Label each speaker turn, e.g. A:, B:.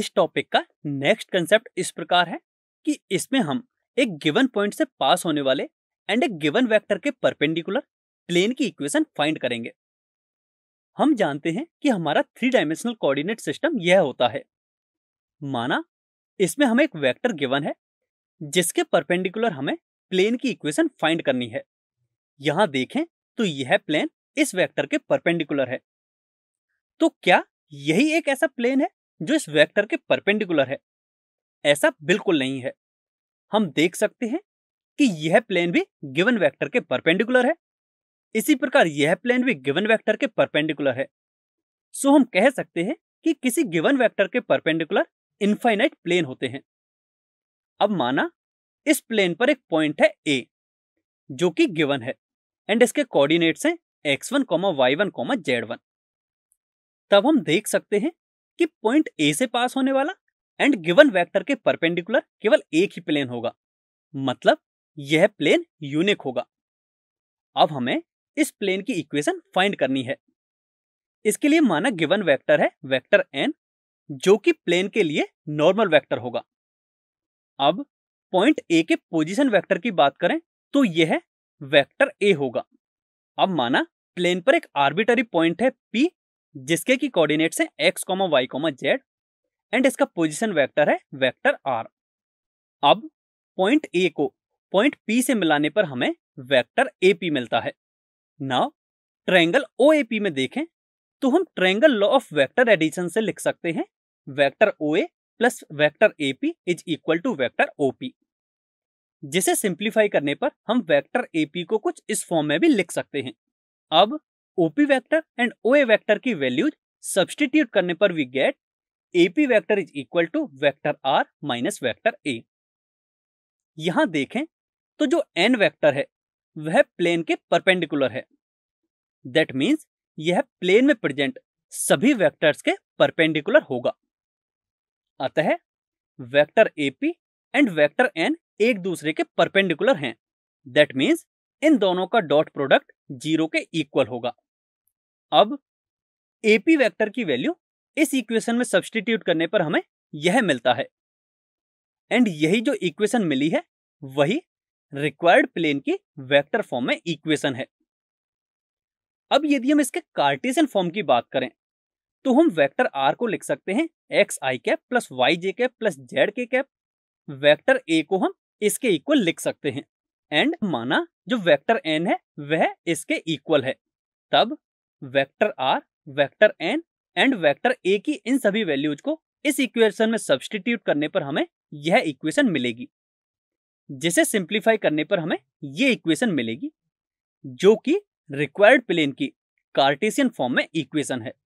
A: इस टॉपिक का next concept इस प्रकार है कि इसमें हम एक गिवन पॉइंट से पास होने वाले एंड एक गिवन वेक्टर के परपेंडिकुलर प्लेन की इक्वेशन फाइंड करेंगे हम जानते हैं कि हमारा थ्री डायमेंशनल कोऑर्डिनेट सिस्टम यह होता है माना इसमें हमें एक वेक्टर गिवन है जिसके परपेंडिकुलर हमें प्लेन की इक्वेशन फाइंड करनी है यहां देखें तो यह प्लेन इस वेक्टर के परपेंडिकुलर है तो क्या यही एक ऐसा प्लेन है जो इस वेक्टर के परपेंडिकुलर है ऐसा बिल्कुल नहीं है हम देख सकते हैं कि यह प्लेन भी गिवन वेक्टर के परपेंडिकुलर है इसी प्रकार यह प्लेन भी गिवन वेक्टर के परपेंडिकुलर है सो हम कह सकते हैं कि किसी गिवन वेक्टर के परपेंडिकुलर इनफाइनाइट प्लेन होते हैं अब माना इस प्लेन पर एक पॉइंट है ए जो कि गिवन है एंड इसके कोऑर्डिनेट्स हैं कॉमा जेड वन तब हम देख सकते हैं कि पॉइंट ए से पास होने वाला एंड गिवन वेक्टर के परपेंडिकुलर केवल एक ही प्लेन होगा मतलब यह प्लेन यूनिक होगा अब हमें इस प्लेन की इक्वेशन फाइंड करनी है इसके लिए माना गिवन वेक्टर है वेक्टर एन जो कि प्लेन के लिए नॉर्मल वेक्टर होगा अब पॉइंट ए के पोजीशन वेक्टर की बात करें तो यह वेक्टर ए होगा अब माना प्लेन पर एक आर्बिटरी पॉइंट है पी जिसके की कोऑर्डिनेट्स हैं X comma Y comma Z and इसका पोजिशन वैक्टर है वैक्टर आर अब पॉइंट ए को पॉइंट पी से मिलाने पर हमें वैक्टर ए पी मिलता है ना ट्रैंगल ओ ए पी में देखें तो हम triangle law of vector addition से लिख सकते हैं vector O A plus vector A P is equal to vector O P जिसे सिंप्लीफाई करने पर हम वैक्टर ए पी को कुछ इस फॉर्म में भी लिख सकते हैं अब OP and O A vector की वैल्यूज सब्सटीट्यूट करने पर we get AP vector is equal to vector R minus vector A यहां देखें तो जो एन वेक्टर है वह प्लेन के परपेंडिकुलर है दैट मीन्स यह प्लेन में प्रेजेंट सभी वेक्टर्स के परपेंडिकुलर होगा अतः vector AP and vector N एक दूसरे के परपेंडिकुलर हैं दैट मीन्स इन दोनों का डॉट प्रोडक्ट जीरो के इक्वल होगा अब एपी वेक्टर की वैल्यू इस इक्वेशन में सब्सटीट्यूट करने पर हमें यह मिलता है एंड यही जो इक्वेशन मिली है वही रिक्वायर्ड प्लेन की वेक्टर फॉर्म में इक्वेशन है अब यदि हम इसके कार्टेशियन फॉर्म की बात करें तो हम वेक्टर आर को लिख सकते हैं X I cap plus Y J cap plus Z K cap vector A को हम इसके इक्वल लिख सकते हैं एंड माना जो वेक्टर एन है वह इसके इक्वल है तब vector R vector N and vector A की इन सभी वैल्यूज को इस इक्वेशन में सब्सटीट्यूट करने पर हमें यह इक्वेशन मिलेगी जिसे सिंप्लीफाई करने पर हमें यह इक्वेशन मिलेगी जो कि रिक्वायर्ड प्लेन की कार्टेशियन फॉर्म में इक्वेशन है